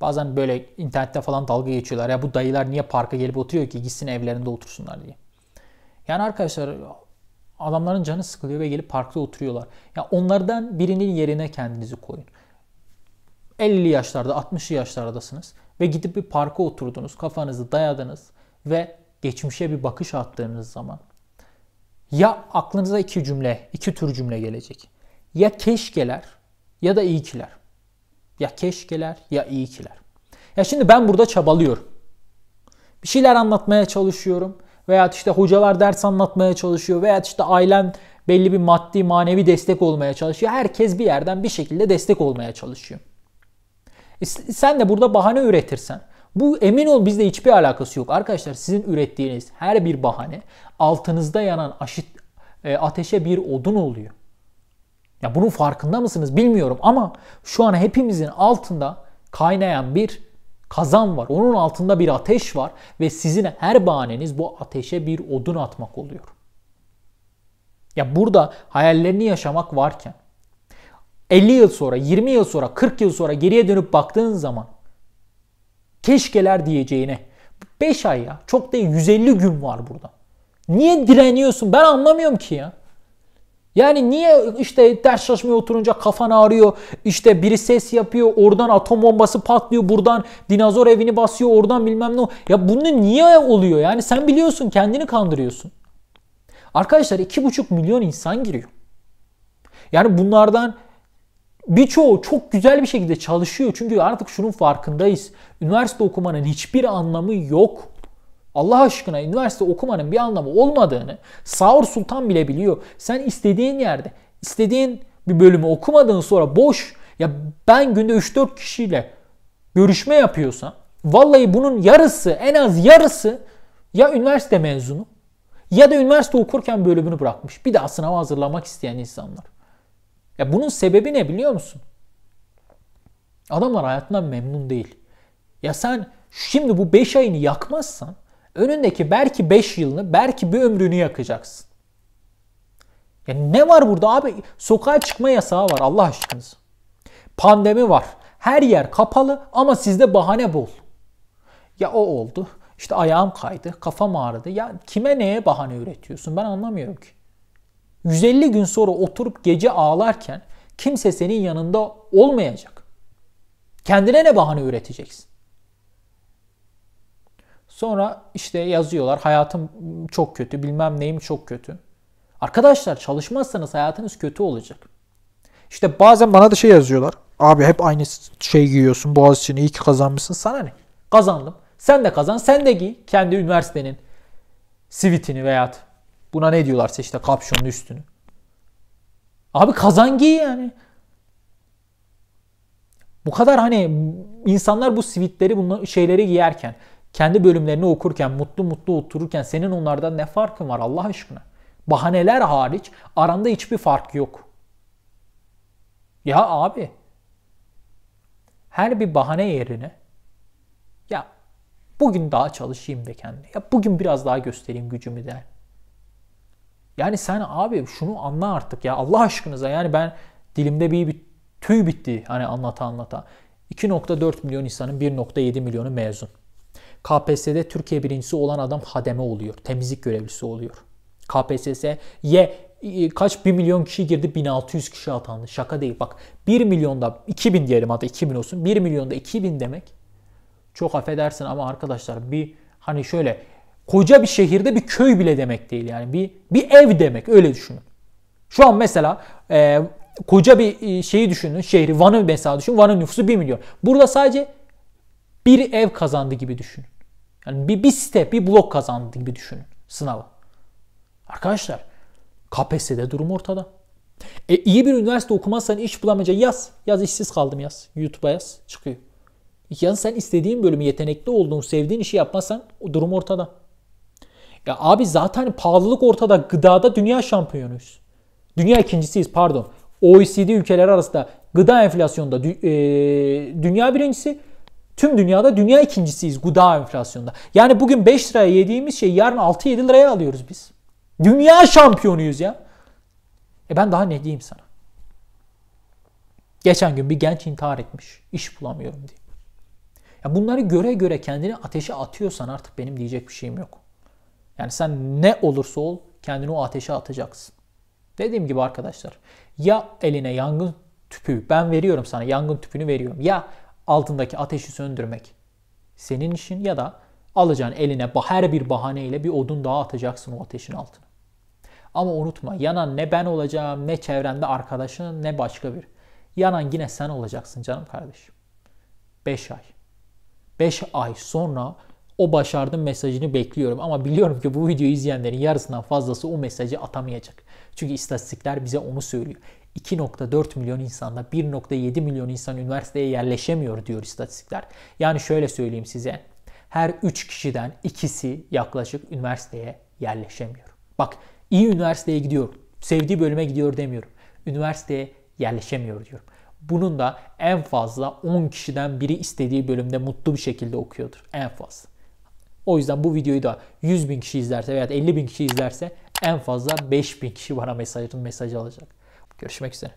Bazen böyle internette falan dalga geçiyorlar. Ya bu dayılar niye parka gelip oturuyor ki gitsin evlerinde otursunlar diye. Yani arkadaşlar adamların canı sıkılıyor ve gelip parkta oturuyorlar. Ya yani onlardan birinin yerine kendinizi koyun. 50 yaşlarda, 60'lı yaşlardasınız ve gidip bir parka oturdunuz, kafanızı dayadınız ve geçmişe bir bakış attığınız zaman ya aklınıza iki cümle, iki tür cümle gelecek. Ya keşkeler ya da iyi kiler. Ya keşkeler ya iyi kiler. Ya şimdi ben burada çabalıyorum. Bir şeyler anlatmaya çalışıyorum. Veya işte hocalar ders anlatmaya çalışıyor. Veya işte ailen belli bir maddi manevi destek olmaya çalışıyor. Herkes bir yerden bir şekilde destek olmaya çalışıyor. E sen de burada bahane üretirsen. Bu emin ol bizde hiçbir alakası yok. Arkadaşlar sizin ürettiğiniz her bir bahane altınızda yanan aşit, e, ateşe bir odun oluyor. Ya bunun farkında mısınız bilmiyorum ama şu an hepimizin altında kaynayan bir kazan var. Onun altında bir ateş var ve sizin her bahaneniz bu ateşe bir odun atmak oluyor. Ya burada hayallerini yaşamak varken 50 yıl sonra, 20 yıl sonra, 40 yıl sonra geriye dönüp baktığın zaman keşkeler diyeceğine 5 ay ya çok değil 150 gün var burada. Niye direniyorsun ben anlamıyorum ki ya. Yani niye işte ders çalışmaya oturunca kafan ağrıyor, işte biri ses yapıyor, oradan atom bombası patlıyor, buradan dinozor evini basıyor, oradan bilmem ne. Ya bunu niye oluyor? Yani sen biliyorsun, kendini kandırıyorsun. Arkadaşlar iki buçuk milyon insan giriyor. Yani bunlardan birçoğu çok güzel bir şekilde çalışıyor. Çünkü artık şunun farkındayız. Üniversite okumanın hiçbir anlamı yok. Allah aşkına üniversite okumanın bir anlamı olmadığını Saur Sultan bile biliyor. Sen istediğin yerde, istediğin bir bölümü okumadığın sonra boş ya ben günde 3-4 kişiyle görüşme yapıyorsam vallahi bunun yarısı en az yarısı ya üniversite mezunu ya da üniversite okurken bölümünü bırakmış. Bir daha sınava hazırlamak isteyen insanlar. Ya bunun sebebi ne biliyor musun? Adamlar hayatından memnun değil. Ya sen şimdi bu 5 ayını yakmazsan önündeki belki 5 yılını, belki bir ömrünü yakacaksın. Ya ne var burada abi? Sokağa çıkma yasağı var Allah aşkınız. Pandemi var. Her yer kapalı ama sizde bahane bol. Ya o oldu. İşte ayağım kaydı, kafam ağrıdı. Ya kime neye bahane üretiyorsun? Ben anlamıyorum ki. 150 gün sonra oturup gece ağlarken kimse senin yanında olmayacak. Kendine ne bahane üreteceksin? Sonra işte yazıyorlar hayatım çok kötü bilmem neyim çok kötü. Arkadaşlar çalışmazsanız hayatınız kötü olacak. İşte bazen bana da şey yazıyorlar. Abi hep aynı şey giyiyorsun boğaz için iyi ki kazanmışsın. Sana ne? Kazandım. Sen de kazan sen de giy. Kendi üniversitenin sivitini veya buna ne diyorlarsa işte kapşonun üstünü. Abi kazan giy yani. Bu kadar hani insanlar bu sivitleri bunları şeyleri giyerken kendi bölümlerini okurken, mutlu mutlu otururken senin onlardan ne farkın var Allah aşkına? Bahaneler hariç aranda hiçbir fark yok. Ya abi her bir bahane yerine ya bugün daha çalışayım de kendi. Ya bugün biraz daha göstereyim gücümü de. Yani sen abi şunu anla artık ya Allah aşkınıza yani ben dilimde bir, bir tüy bitti hani anlata anlata. 2.4 milyon insanın 1.7 milyonu mezun. KPSS'de Türkiye birincisi olan adam hademe oluyor. Temizlik görevlisi oluyor. KPSS'ye e, kaç 1 milyon kişi girdi 1600 kişi atandı. Şaka değil bak 1 milyonda 2000 diyelim hatta 2000 olsun. 1 milyonda 2000 demek çok affedersin ama arkadaşlar bir hani şöyle koca bir şehirde bir köy bile demek değil yani bir bir ev demek öyle düşünün. Şu an mesela e, koca bir e, şeyi düşünün şehri Van'ı mesela düşünün. Van'ın nüfusu 1 milyon. Burada sadece bir ev kazandı gibi düşünün. Yani bir, bir step, bir blok kazandı gibi düşünün sınavı. Arkadaşlar KPSS'de durum ortada. E, iyi bir üniversite okumazsan iş bulamayacaksın. yaz. Yaz işsiz kaldım yaz. YouTube'a yaz. Çıkıyor. Ya sen istediğin bölümü yetenekli olduğun, sevdiğin işi yapmazsan o durum ortada. Ya abi zaten pahalılık ortada. Gıdada dünya şampiyonuyuz. Dünya ikincisiyiz pardon. OECD ülkeleri arasında gıda enflasyonda dü- e- dünya birincisi. Tüm dünyada dünya ikincisiyiz gıda enflasyonda. Yani bugün 5 liraya yediğimiz şey yarın 6-7 liraya alıyoruz biz. Dünya şampiyonuyuz ya. E ben daha ne diyeyim sana? Geçen gün bir genç intihar etmiş. İş bulamıyorum diye. Ya bunları göre göre kendini ateşe atıyorsan artık benim diyecek bir şeyim yok. Yani sen ne olursa ol kendini o ateşe atacaksın. Dediğim gibi arkadaşlar ya eline yangın tüpü ben veriyorum sana yangın tüpünü veriyorum ya altındaki ateşi söndürmek senin işin ya da alacağın eline her bir bahaneyle bir odun daha atacaksın o ateşin altına. Ama unutma yanan ne ben olacağım ne çevrende arkadaşın ne başka bir. Yanan yine sen olacaksın canım kardeşim. 5 ay. 5 ay sonra o başardım mesajını bekliyorum. Ama biliyorum ki bu videoyu izleyenlerin yarısından fazlası o mesajı atamayacak. Çünkü istatistikler bize onu söylüyor. 2.4 milyon insanda 1.7 milyon insan üniversiteye yerleşemiyor diyor istatistikler. Yani şöyle söyleyeyim size. Her 3 kişiden ikisi yaklaşık üniversiteye yerleşemiyor. Bak iyi üniversiteye gidiyor, sevdiği bölüme gidiyor demiyorum. Üniversiteye yerleşemiyor diyorum. Bunun da en fazla 10 kişiden biri istediği bölümde mutlu bir şekilde okuyordur. En fazla. O yüzden bu videoyu da 100 bin kişi izlerse veya 50 bin kişi izlerse en fazla 5 bin kişi bana mesajın mesaj alacak. Görüşmek üzere.